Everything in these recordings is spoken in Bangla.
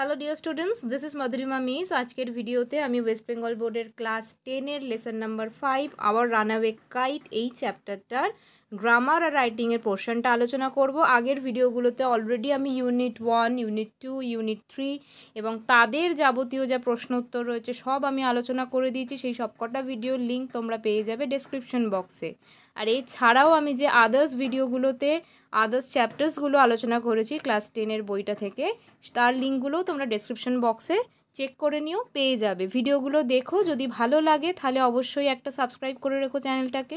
hello dear students this is Madhurima miss আজকের ভিডিওতে আমি ওয়েস্ট বেঙ্গল বোর্ডের ক্লাস টেনের lesson number five our runaway kite এই চ্যাপ্টারটার গ্রামার আর রাইটিংয়ের পোর্শনটা আলোচনা করব আগের ভিডিওগুলোতে অলরেডি আমি unit one unit two unit three এবং তাদের যাবতীয় যা প্রশ্ন উত্তর রয়েছে সব আমি আলোচনা করে দিয়েছি সেই সবকটা ভিডিওর লিঙ্ক তোমরা পেয়ে যাবে ডেসক্রিপশন বক্সে আর এই ছাড়াও আমি যে আদার্স ভিডিওগুলোতে আদার্স চ্যাপ্টার্সগুলো আলোচনা করেছি ক্লাস টেনের বইটা থেকে তার লিঙ্কগুলোও তোমরা ডেসক্রিপশন বক্সে চেক করে নিও পেয়ে যাবে ভিডিওগুলো দেখো যদি ভালো লাগে তাহলে অবশ্যই একটা সাবস্ক্রাইব করে রেখো চ্যানেলটাকে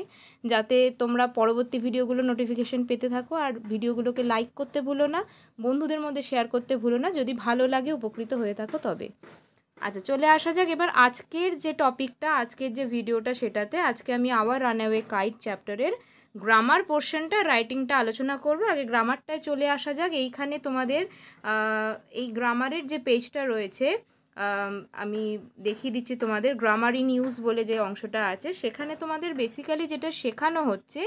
যাতে তোমরা পরবর্তী ভিডিওগুলো নোটিফিকেশন পেতে থাকো আর ভিডিওগুলোকে লাইক করতে ভুলো না বন্ধুদের মধ্যে শেয়ার করতে ভুলো না যদি ভালো লাগে উপকৃত হয়ে থাকো তবে আচ্ছা চলে আসা যাক এবার আজকের যে টপিকটা আজকের যে ভিডিওটা সেটাতে আজকে আমি আওয়ার রানওয়ে কাইট চ্যাপ্টারের গ্রামার পোর্শনটা রাইটিংটা আলোচনা করব আগে গ্রামারটায় চলে আসা যাক এইখানে তোমাদের এই গ্রামারের যে পেজটা রয়েছে আমি দেখিয়ে দিচ্ছি তোমাদের গ্রামার ইন ইউজ বলে যে অংশটা আছে সেখানে তোমাদের বেসিক্যালি যেটা শেখানো হচ্ছে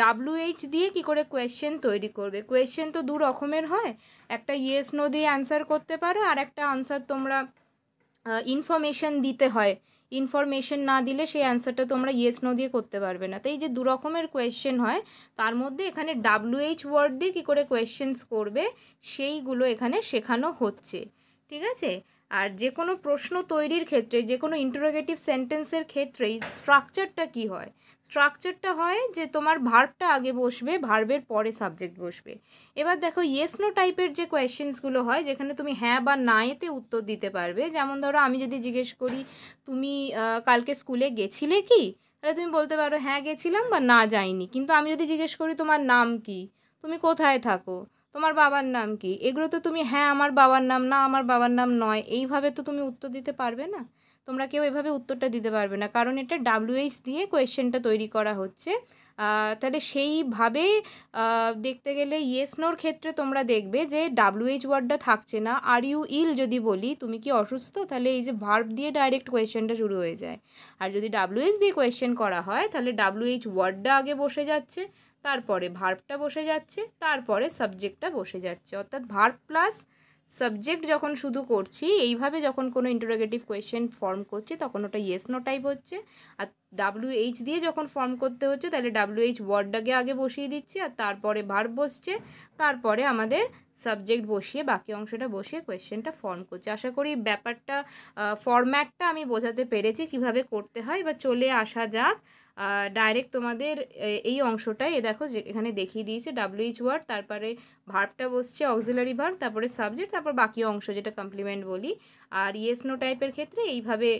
ডাব্লুএইচ দিয়ে কি করে কোয়েশ্চেন তৈরি করবে কোয়েশ্চেন তো দু রকমের হয় একটা ইয়েস নো দিয়ে অ্যান্সার করতে পারো আর একটা আনসার তোমরা ইনফরমেশন দিতে হয় ইনফরমেশন না দিলে সেই অ্যান্সারটা তোমরা ইয়েস নো দিয়ে করতে পারবে না তাই যে দু রকমের কোয়েশ্চেন হয় তার মধ্যে এখানে ডাব্লুএইচ ওয়ার্ড দিয়ে কী করে কোয়েশ্চেন্স করবে সেইগুলো এখানে শেখানো হচ্ছে ঠিক আছে আর যে কোনো প্রশ্ন তৈরির ক্ষেত্রে যে কোনো ইন্টারোগেটিভ সেন্টেন্সের ক্ষেত্রেই স্ট্রাকচারটা কি হয় স্ট্রাকচারটা হয় যে তোমার ভার্বটা আগে বসবে ভার্বের পরে সাবজেক্ট বসবে এবার দেখো ইয়েস নো টাইপের যে কোয়েশ্চেন্সগুলো হয় যেখানে তুমি হ্যাঁ বা না এতে উত্তর দিতে পারবে যেমন ধরো আমি যদি জিজ্ঞেস করি তুমি কালকে স্কুলে গেছিলে কি তাহলে তুমি বলতে পারো হ্যাঁ গেছিলাম বা না যাইনি কিন্তু আমি যদি জিজ্ঞেস করি তোমার নাম কি তুমি কোথায় থাকো তোমার বাবার নাম কি এগুলো তো তুমি হ্যাঁ আমার বাবার নাম না আমার বাবার নাম নয় এইভাবে তো তুমি উত্তর দিতে পারবে না তোমরা কেউ এভাবে উত্তরটা দিতে পারবে না কারণ এটা ডাব্লিউএইচ দিয়ে কোয়েশ্চেনটা তৈরি করা হচ্ছে তাহলে সেইভাবে দেখতে গেলে ইয়েসনোর ক্ষেত্রে তোমরা দেখবে যে ডাব্লিউএইচ ওয়ার্ডটা থাকছে না আর ইউ ইল যদি বলি তুমি কি অসুস্থ তাহলে এই যে ভার্ব দিয়ে ডাইরেক্ট কোয়েশ্চেনটা শুরু হয়ে যায় আর যদি ডাব্লিউএইচ দিয়ে কোয়েশ্চেন করা হয় তাহলে ডাব্লিউএইচ ওয়ার্ডটা আগে বসে যাচ্ছে তারপরে ভার্বটা বসে যাচ্ছে তারপরে সাবজেক্টটা বসে যাচ্ছে অর্থাৎ ভার্ব প্লাস সাবজেক্ট যখন শুধু করছি এইভাবে যখন কোনো ইন্টারোগেটিভ কোয়েশ্চেন ফর্ম করছি তখন ওটা ইয়েস নো টাইপ হচ্ছে আর ডাব্লিউ এইচ দিয়ে যখন ফর্ম করতে হচ্ছে তাহলে ডাব্লিউ এইচ ওয়ার্ডটাকে আগে বসিয়ে দিচ্ছি আর তারপরে ভার্ব বসছে তারপরে আমাদের সাবজেক্ট বসিয়ে বাকি অংশটা বসিয়ে কোয়েশ্চেনটা ফর্ম করছে আশা করি ব্যাপারটা ফরম্যাটটা আমি বোঝাতে পেরেছি কিভাবে করতে হয় বা চলে আসা যাক ডাইরেক্ট তোমাদের এই অংশটাই এ দেখো যে এখানে দেখিয়ে দিয়েছে ডাব্লিউইচ ওয়ার্ড তারপরে ভার্বটা বসছে অক্সিলারি ভার্ব তারপরে সাবজেক্ট তারপর বাকি অংশ যেটা কমপ্লিমেন্ট বলি আর ইয়েস নো টাইপের ক্ষেত্রে এইভাবে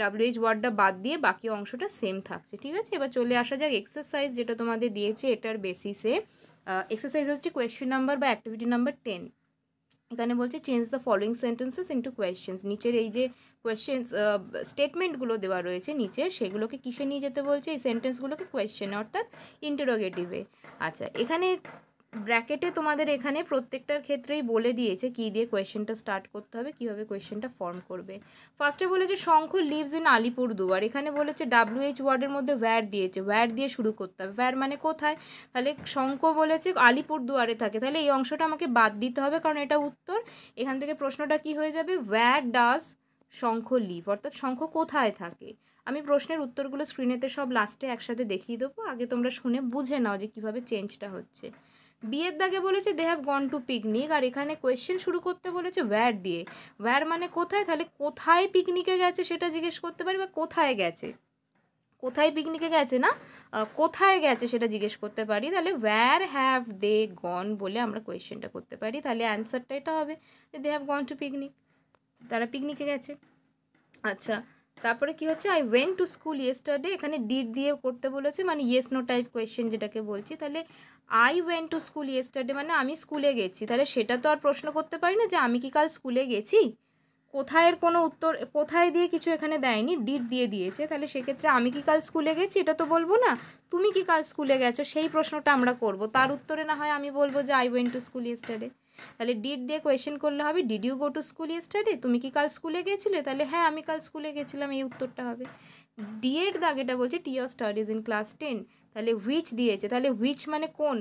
ডাব্লিউইচ ওয়ার্ডটা বাদ দিয়ে বাকি অংশটা সেম থাকছে ঠিক আছে এবার চলে আসা যাক এক্সারসাইজ যেটা তোমাদের দিয়েছে এটার বেসিসে এক্সারসাইজ হচ্ছে কোয়েশ্চেন নাম্বার বা অ্যাক্টিভিটি নাম্বার টেন এখানে বলছে change the following sentences into questions নিচের এই যে কোয়েশ্চেন্স স্টেটমেন্টগুলো দেওয়া রয়েছে নিচে সেগুলোকে কিসে নিয়ে যেতে বলছে এই সেন্টেন্সগুলোকে কোয়েশ্চেন অর্থাৎ ইন্টারোগেটিভে আচ্ছা এখানে ব্র্যাকেটে তোমাদের এখানে প্রত্যেকটার ক্ষেত্রেই বলে দিয়েছে কি দিয়ে কোয়েশ্চেনটা স্টার্ট করতে হবে কীভাবে কোয়েশ্চেনটা ফর্ম করবে ফার্স্টে বলেছে শঙ্খ লিভস ইন আলিপুরদুয়ার এখানে বলেছে ডাব্লিউ এইচ ওয়ার্ডের মধ্যে ওয়্যার দিয়েছে ওয়্যার দিয়ে শুরু করতে হবে ওয়্যার মানে কোথায় তাহলে শঙ্খ বলেছে আলিপুরদুয়ারে থাকে তাহলে এই অংশটা আমাকে বাদ দিতে হবে কারণ এটা উত্তর এখান থেকে প্রশ্নটা কি হয়ে যাবে ওয়্যার ডাস শঙ্খ লিভ অর্থাৎ শঙ্খ কোথায় থাকে আমি প্রশ্নের উত্তরগুলো স্ক্রিনেতে সব লাস্টে একসাথে দেখিয়ে দেবো আগে তোমরা শুনে বুঝে নাও যে কীভাবে চেঞ্জটা হচ্ছে বিয়ের দাগে বলেছে they have gone to picnic আর এখানে কোয়েশ্চেন শুরু করতে বলেছে ওয়্যার দিয়ে ওয়্যার মানে কোথায় তাহলে কোথায় পিকনিকে গেছে সেটা জিজ্ঞেস করতে পারি বা কোথায় গেছে কোথায় পিকনিকে গেছে না কোথায় গেছে সেটা জিজ্ঞেস করতে পারি তাহলে ওয়্যার হ্যাভ দে গন বলে আমরা কোয়েশ্চেনটা করতে পারি তাহলে অ্যান্সারটা এটা হবে যে they have gone to picnic তারা পিকনিকে গেছে আচ্ছা তারপরে কি হচ্ছে I went to school yesterday এখানে ডিড দিয়ে করতে বলেছে মানে ইয়েস নো টাইপ কোয়েশ্চেন যেটাকে বলছি তাহলে I went to school yesterday মানে আমি স্কুলে গেছি তাহলে সেটা তো আর প্রশ্ন করতে পারি না যে আমি কি কাল স্কুলে গেছি কোথায়ের কোনো উত্তর কোথায় দিয়ে কিছু এখানে দেয়নি ডিট দিয়ে দিয়েছে তাহলে সেক্ষেত্রে আমি কি কাল স্কুলে গেছি এটা তো বলবো না তুমি কি কাল স্কুলে গেছো সেই প্রশ্নটা আমরা করব তার উত্তরে না হয় আমি বলবো যে I went to school yesterday তাহলে ডিট দিয়ে কোয়েশ্চেন করলে হবে did you go to school yesterday তুমি কি কাল স্কুলে গেছিলে তাহলে হ্যাঁ আমি কাল স্কুলে গেছিলাম এই উত্তরটা হবে ডি এর দাগেটা বলছে T of studies in class ten তাহলে হুইচ দিয়েছে তাহলে হুইচ মানে কোন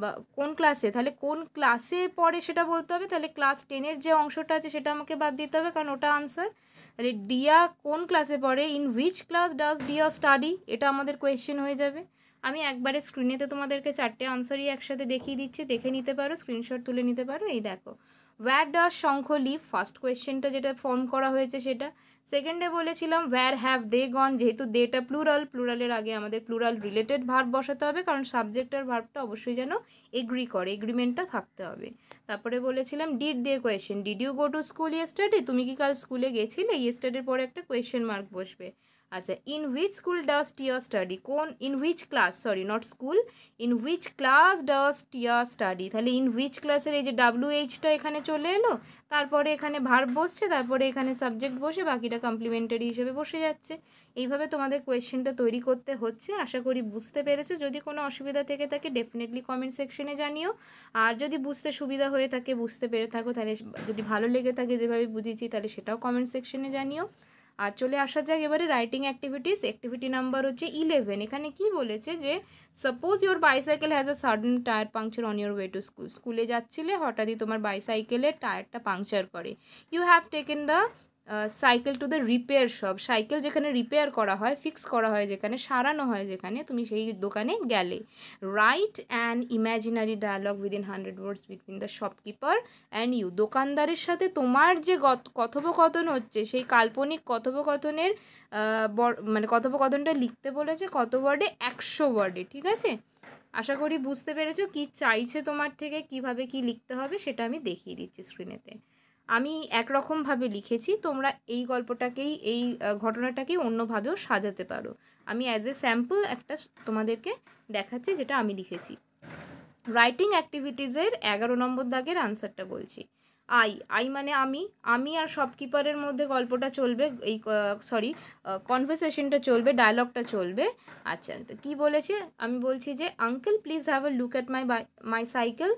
বা কোন ক্লাসে তাহলে কোন ক্লাসে পড়ে সেটা বলতে হবে তাহলে ক্লাস টেনের যে অংশটা আছে সেটা আমাকে বাদ দিতে হবে কারণ ওটা আনসার তাহলে ডিয়া কোন ক্লাসে পড়ে in which class does Diya study এটা আমাদের কোয়েশ্চেন হয়ে যাবে আমি একবারে স্ক্রিনেতে তোমাদেরকে চারটে আনসারই একসাথে দেখিয়ে দিচ্ছি দেখে নিতে পারো স্ক্রিনশট তুলে নিতে পারো এই দেখো where does Shankha live first কোয়েশ্চেনটা যেটা ফর্ম করা হয়েছে সেটা সেকেন্ডে বলেছিলাম ওয়্যার হ্যাভ দে গন যেহেতু দেটা প্লুরাল প্লুরালের আগে আমাদের প্লুরাল রিলেটেড ভার্ব বসাতে হবে কারণ সাবজেক্ট আর ভার্বটা অবশ্যই যেন এগ্রি করে এগ্রিমেন্টটা থাকতে হবে তারপরে বলেছিলাম ডিড দিয়ে question did you go to school yesterday তুমি কি কাল স্কুলে গেছিলে ইয়েস্টারডের পরে একটা কোয়েশ্চেন মার্ক বসবে আচ্ছা in which school does her study কোন in which class sorry not school in which class does her study তাহলে ইন হুইচ ক্লাসের এই যে ডাব্লিউ এইচটা এখানে চলে এলো তারপরে এখানে ভার বসছে তারপরে এখানে সাবজেক্ট বসে বাকিটা কমপ্লিমেন্টারি হিসেবে বসে যাচ্ছে এইভাবে তোমাদের কোয়েশ্চেনটা তৈরি করতে হচ্ছে আশা করি বুঝতে পেরেছো যদি কোনো অসুবিধা থেকে থাকে ডেফিনেটলি কমেন্ট সেকশনে জানিও আর যদি বুঝতে সুবিধা হয়ে থাকে বুঝতে পেরে থাকো তাহলে যদি ভালো লেগে থাকে যেভাবে বুঝেছি তাহলে সেটাও কমেন্ট সেকশনে জানিও আর চলে আসা যাক এবারে রাইটিং অ্যাক্টিভিটিস অ্যাক্টিভিটি নাম্বার হচ্ছে ইলেভেন এখানে কি বলেছে যে suppose your bicycle has a sudden tyre puncture on your way to school স্কুলে যাচ্ছিলে হঠাৎই তোমার বাইসাইকেলের টায়ারটা পাংচার করে you have taken the cycle to the repair shop cycle যেখানে রিপেয়ার করা হয় ফিক্স করা হয় যেখানে সারানো হয় যেখানে তুমি সেই দোকানে গেলে write and imaginary dialogue within hundred words between the shopkeeper and you দোকানদারের সাথে তোমার যে কথোপকথন হচ্ছে সেই কাল্পনিক কথোপকথনের মানে কথোপকথনটা লিখতে বলেছে কত ওয়ার্ডে একশো ওয়ার্ডে ঠিক আছে আশা করি বুঝতে পেরেছো কি চাইছে তোমার থেকে কিভাবে কি লিখতে হবে সেটা আমি দেখিয়ে দিচ্ছি স্ক্রিনেতে আমি একরকমভাবে লিখেছি তোমরা এই গল্পটাকেই এই ঘটনাটাকেই অন্যভাবেও সাজাতে পারো আমি অ্যাজ এ স্যাম্পল একটা তোমাদেরকে দেখাচ্ছি যেটা আমি লিখেছি রাইটিং অ্যাক্টিভিটিসের এগারো নম্বর দাগের আনসারটা বলছি আই আই মানে আমি আমি আর শপকিপারের মধ্যে গল্পটা চলবে এই সরি কনভারসেশনটা চলবে ডায়লগটা চলবে আচ্ছা তো কী বলেছে আমি বলছি যে uncle please have a look at my my cycle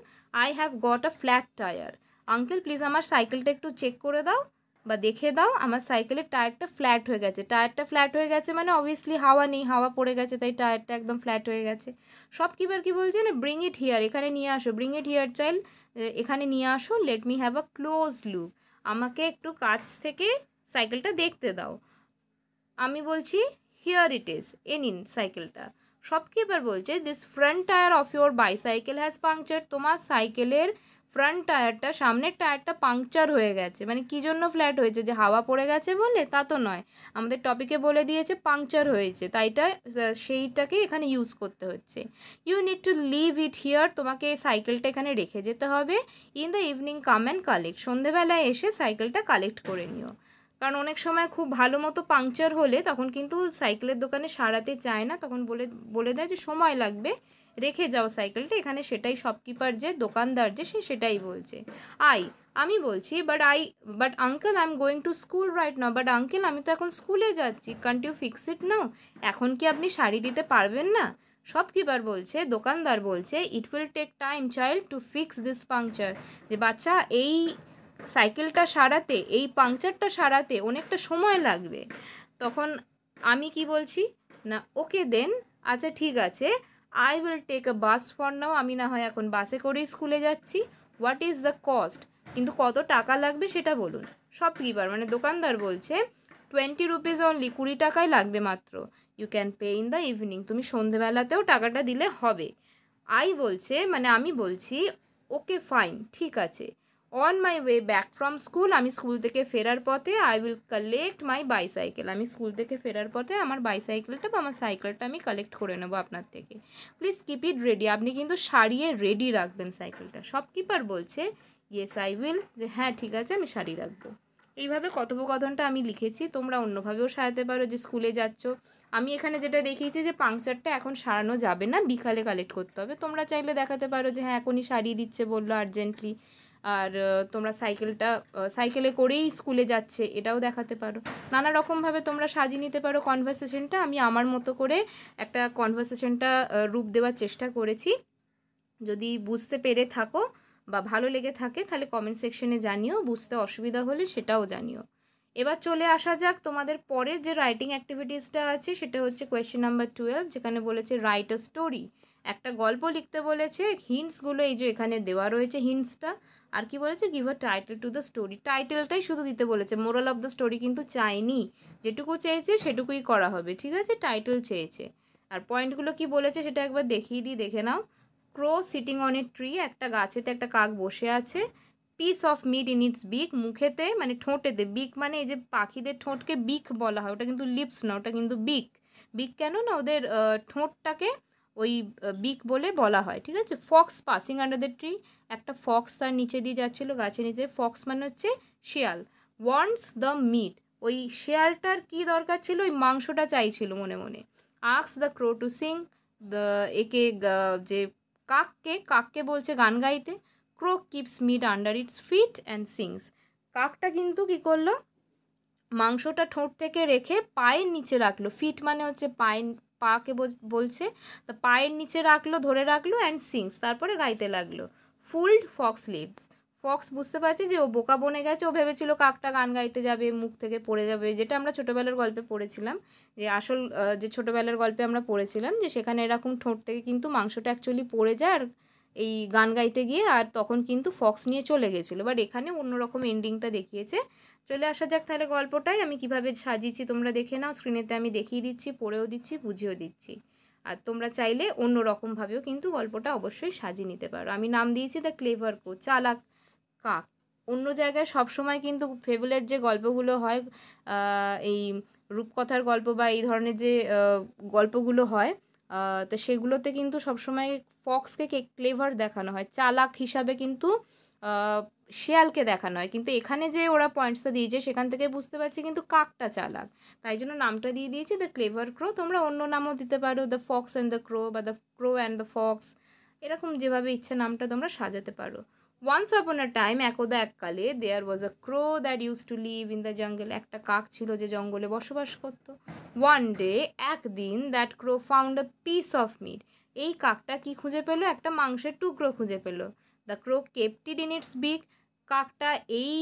I have got a flat tyre uncle please আমার সাইকেলটা একটু চেক করে দাও বা দেখে দাও আমার সাইকেলের টায়ারটা ফ্ল্যাট হয়ে গেছে টায়ারটা ফ্ল্যাট হয়ে গেছে মানে অবভিয়াসলি হাওয়া নেই হাওয়া পড়ে গেছে তাই টায়ারটা একদম ফ্ল্যাট হয়ে গেছে সব কিবার কি বলছে না ব্রিং ইট হিয়ার এখানে নিয়ে আসো ব্রিং ইট হিয়ার চাইল্ড এখানে নিয়ে আসো let me have a close look আমাকে একটু কাছ থেকে সাইকেলটা দেখতে দাও আমি বলছি হিয়ার ইট ইজ এ নিন সাইকেলটা সব কিবার বলছে this front tyre of your bicycle has puncture তোমার সাইকেলের ফ্রন্ট টায়ারটা সামনের টায়ারটা পাংচার হয়ে গেছে মানে কী জন্য ফ্ল্যাট হয়েছে যে হাওয়া পড়ে গেছে বলে তা তো নয় আমাদের টপিকে বলে দিয়েছে পাংচার হয়েছে তাইটা সেইটাকে এখানে ইউজ করতে হচ্ছে you need to leave it here তোমাকে সাইকেলটা এখানে রেখে যেতে হবে in the evening come and collect সন্ধেবেলায় এসে সাইকেলটা কালেক্ট করে নিও কারণ অনেক সময় খুব ভালো মতো পাংচার হলে তখন কিন্তু সাইকেলের দোকানে সারাতে চায় না তখন বলে বলে দেয় যে সময় লাগবে রেখে যাও সাইকেলটা এখানে সেটাই শপকিপার যে দোকানদার যে সে সেটাই বলছে আই আমি বলছি but I but uncle I am going to school right now but uncle আমি তো এখন স্কুলে যাচ্ছি can't you fix it now এখন কি আপনি শাড়ি দিতে পারবেন না শপকিপার বলছে দোকানদার বলছে it will take time child to fix this puncture যে বাচ্চা এই সাইকেলটা সারাতে এই পাংচারটা সারাতে অনেকটা সময় লাগবে তখন আমি কি বলছি না ওকে দেন আচ্ছা ঠিক আছে I will take a bus for now আমি না হয় এখন বাসে করে স্কুলে যাচ্ছি হোয়াট ইজ দ্য কস্ট কিন্তু কত টাকা লাগবে সেটা বলুন সব কিপার মানে দোকানদার বলছে টোয়েন্টি রুপিস অনলি কুড়ি টাকাই লাগবে মাত্র you can pay in the evening তুমি সন্ধেবেলাতেও টাকাটা দিলে হবে আই বলছে মানে আমি বলছি ওকে ফাইন ঠিক আছে on my way back from school আমি স্কুল থেকে ফেরার পথে I will collect my bicycle আমি স্কুল থেকে ফেরার পথে আমার বাইসাইকেলটা বা আমার সাইকেলটা আমি কালেক্ট করে নেবো আপনার থেকে প্লিজ কিপ ইট রেডি আপনি কিন্তু সারিয়ে রেডি রাখবেন সাইকেলটা কিপার বলছে ইয়েস আই উইল যে হ্যাঁ ঠিক আছে আমি সারি রাখবো এইভাবে কথোপকথনটা আমি লিখেছি তোমরা অন্যভাবেও সারাতে পারো যে স্কুলে যাচ্ছ আমি এখানে যেটা দেখিয়েছি যে পাংচারটা এখন সারানো যাবে না বিকালে কালেক্ট করতে হবে তোমরা চাইলে দেখাতে পারো যে হ্যাঁ এখনই সারিয়ে দিচ্ছে বললো আর্জেন্টলি আর তোমরা সাইকেলটা সাইকেলে করেই স্কুলে যাচ্ছে এটাও দেখাতে পারো নানা রকমভাবে তোমরা সাজিয়ে নিতে পারো কনভারসেশনটা আমি আমার মতো করে একটা কনভারসেশনটা রূপ দেওয়ার চেষ্টা করেছি যদি বুঝতে পেরে থাকো বা ভালো লেগে থাকে তাহলে কমেন্ট সেকশনে জানিও বুঝতে অসুবিধা হলে সেটাও জানিও এবার চলে আসা যাক তোমাদের পরের যে রাইটিং অ্যাক্টিভিটিসটা আছে সেটা হচ্ছে কোয়েশ্চেন নাম্বার টুয়েলভ যেখানে বলেছে রাইট আ স্টোরি একটা গল্প লিখতে বলেছে হিন্টসগুলো এই যে এখানে দেওয়া রয়েছে হিন্টসটা আর কি বলেছে give a title to the story টাইটেলটাই শুধু দিতে বলেছে মোরাল অফ দ্য স্টোরি কিন্তু চাইনি যেটুকু চেয়েছে সেটুকুই করা হবে ঠিক আছে টাইটেল চেয়েছে আর পয়েন্টগুলো কি বলেছে সেটা একবার দেখিয়ে দিই দেখে নাও crow sitting on a tree একটা গাছেতে একটা কাক বসে আছে piece of meat in its beak মুখেতে মানে ঠোঁটেতে বিক মানে এই যে পাখিদের ঠোঁটকে বিক বলা হয় ওটা কিন্তু লিপস না ওটা কিন্তু বিক বিক কেন না ওদের ঠোঁটটাকে ওই বিক বলে বলা হয় ঠিক আছে fox passing under the tree একটা ফক্স তার নিচে দিয়ে যাচ্ছিলো গাছের নিচে ফক্স মানে হচ্ছে শেয়াল ওয়ান্টস দ্য মিট ওই শেয়ালটার কি দরকার ছিল ওই মাংসটা চাইছিল মনে মনে asks the crow to sing একে যে কাককে কাককে বলছে গান গাইতে crow keeps meat under its feet and sings কাকটা কিন্তু কি করলো মাংসটা ঠোঁট থেকে রেখে পায়ের নিচে রাখলো ফিট মানে হচ্ছে পায়ের পাকে বলছে তা পায়ের নিচে রাখলো ধরে রাখলো অ্যান্ড সিংস তারপরে গাইতে লাগলো ফুলড ফক্স লিভস ফক্স বুঝতে পারছি যে ও বোকা বনে গেছে ও ভেবেছিল কাকটা গান গাইতে যাবে মুখ থেকে পড়ে যাবে যেটা আমরা ছোটোবেলার গল্পে পড়েছিলাম যে আসল যে ছোটোবেলার গল্পে আমরা পড়েছিলাম যে সেখানে এরকম ঠোঁট থেকে কিন্তু মাংসটা অ্যাকচুয়ালি পড়ে যায় আর এই গান গাইতে গিয়ে আর তখন কিন্তু ফক্স নিয়ে চলে গেছিলো বাট এখানে অন্যরকম এন্ডিংটা দেখিয়েছে চলে আসা যাক তাহলে গল্পটাই আমি কিভাবে সাজিয়েছি তোমরা দেখে নাও স্ক্রিনেতে আমি দেখিয়ে দিচ্ছি পড়েও দিচ্ছি বুঝিয়েও দিচ্ছি আর তোমরা চাইলে অন্য রকমভাবেও কিন্তু গল্পটা অবশ্যই সাজিয়ে নিতে পারো আমি নাম দিয়েছি দ্য ক্লেভার কো চালাক কাক অন্য জায়গায় সবসময় কিন্তু ফেভুলের যে গল্পগুলো হয় এই রূপকথার গল্প বা এই ধরনের যে গল্পগুলো হয় তো সেগুলোতে কিন্তু সবসময় ফক্সকে ক্লেভার দেখানো হয় চালাক হিসাবে কিন্তু শেয়ালকে দেখানো হয় কিন্তু এখানে যে ওরা পয়েন্টসটা দিয়েছে সেখান থেকে বুঝতে পারছি কিন্তু কাকটা চালাক তাই জন্য নামটা দিয়ে দিয়েছি দ্য ক্লেভার ক্রো তোমরা অন্য নামও দিতে পারো the fox and the crow বা the crow and the fox এরকম যেভাবে ইচ্ছে নামটা তোমরা সাজাতে পারো ওয়ান্স আপন আ টাইম একদা এককালে there was a crow that use to live in the jungle একটা কাক ছিল যে জঙ্গলে বসবাস করত ওয়ান ডে একদিন that crow found a piece of meat এই কাকটা কি খুঁজে পেলো একটা মাংসের টুকরো খুঁজে পেলো the crow kept it in its beak কাকটা এই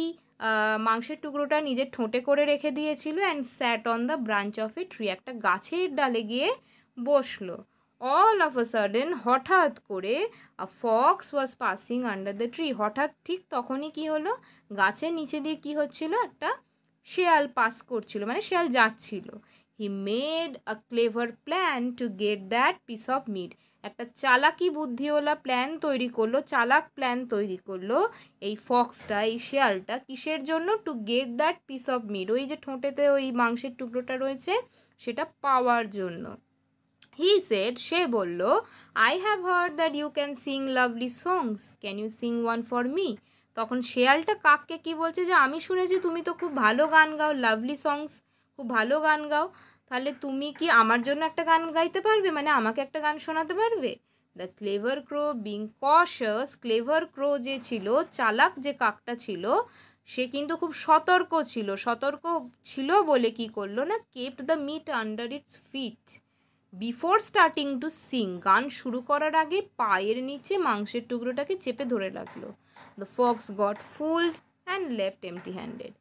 মাংসের টুকরোটা নিজের ঠোঁটে করে রেখে দিয়েছিল and sat on the branch of a tree একটা গাছের ডালে গিয়ে বসলো অল অফ আ সাডেন হঠাৎ করে a fox was passing under the tree হঠাৎ ঠিক তখনই কি হলো গাছের নিচে দিয়ে কি হচ্ছিল একটা শেয়াল পাস করছিল মানে শেয়াল যাচ্ছিল he made a clever plan to get that piece of meat একটা চালাকি বুদ্ধিওয়ালা প্ল্যান তৈরি করলো চালাক প্ল্যান তৈরি করলো এই ফক্সটা এই শেয়ালটা কিসের জন্য to get that piece of meat ওই যে ঠোঁটেতে ওই মাংসের টুকরোটা রয়েছে সেটা পাওয়ার জন্য হি সেড সে বলল I have heard that you can sing lovely songs can you sing one for me তখন শেয়ালটা কাককে কি বলছে যে আমি শুনেছি তুমি তো খুব ভালো গান গাও লাভলি সংস খুব ভালো গান গাও তাহলে তুমি কি আমার জন্য একটা গান গাইতে পারবে মানে আমাকে একটা গান শোনাতে পারবে the clever crow being cautious clever crow যে ছিল চালাক যে কাকটা ছিল সে কিন্তু খুব সতর্ক ছিল সতর্ক ছিল বলে কি করলো না keep the meat under its feet before starting to sing গান শুরু করার আগে পায়ের নিচে মাংসের টুকরোটাকে চেপে ধরে রাখলো the fox got fooled and left empty handed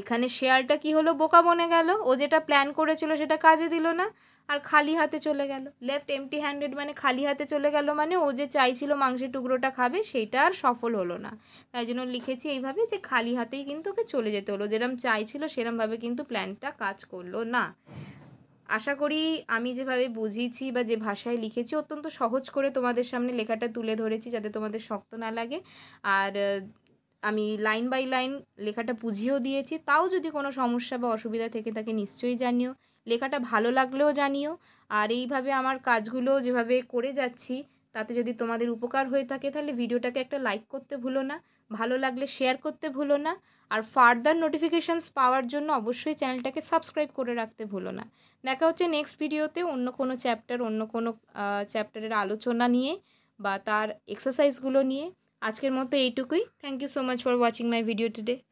এখানে শেয়ালটা কি হলো বোকা বনে গেল ও যেটা প্ল্যান করেছিল সেটা কাজে দিল না আর খালি হাতে চলে গেল লেফট এমটি হ্যান্ডেড মানে খালি হাতে চলে গেল মানে ও যে চাইছিল মাংসের টুকরোটা খাবে সেটা আর সফল হলো না তাই জন্য লিখেছি এইভাবে যে খালি হাতেই কিন্তু ওকে চলে যেতে হলো যেরম চাইছিল সেরমভাবে কিন্তু প্ল্যানটা কাজ করলো না আশা করি আমি যেভাবে বুঝিয়েছি বা যে ভাষায় লিখেছি অত্যন্ত সহজ করে তোমাদের সামনে লেখাটা তুলে ধরেছি যাতে তোমাদের শক্ত না লাগে আর আমি লাইন বাই লাইন লেখাটা বুঝিয়েও দিয়েছি তাও যদি কোনো সমস্যা বা অসুবিধা থেকে থাকে নিশ্চয়ই জানিও লেখাটা ভালো লাগলেও জানিও আর এইভাবে আমার কাজগুলো যেভাবে করে যাচ্ছি তাতে যদি তোমাদের উপকার হয়ে থাকে তাহলে ভিডিওটাকে একটা লাইক করতে ভুলো না ভালো লাগলে শেয়ার করতে ভুলো না আর ফার্দার নোটিফিকেশানস পাওয়ার জন্য অবশ্যই চ্যানেলটাকে সাবস্ক্রাইব করে রাখতে ভুলো না দেখা হচ্ছে নেক্সট ভিডিওতে অন্য কোনো চ্যাপ্টার অন্য কোনো চ্যাপ্টারের আলোচনা নিয়ে বা তার এক্সারসাইজগুলো নিয়ে আজকের মতো এইটুকুই thank you so much for watching my video today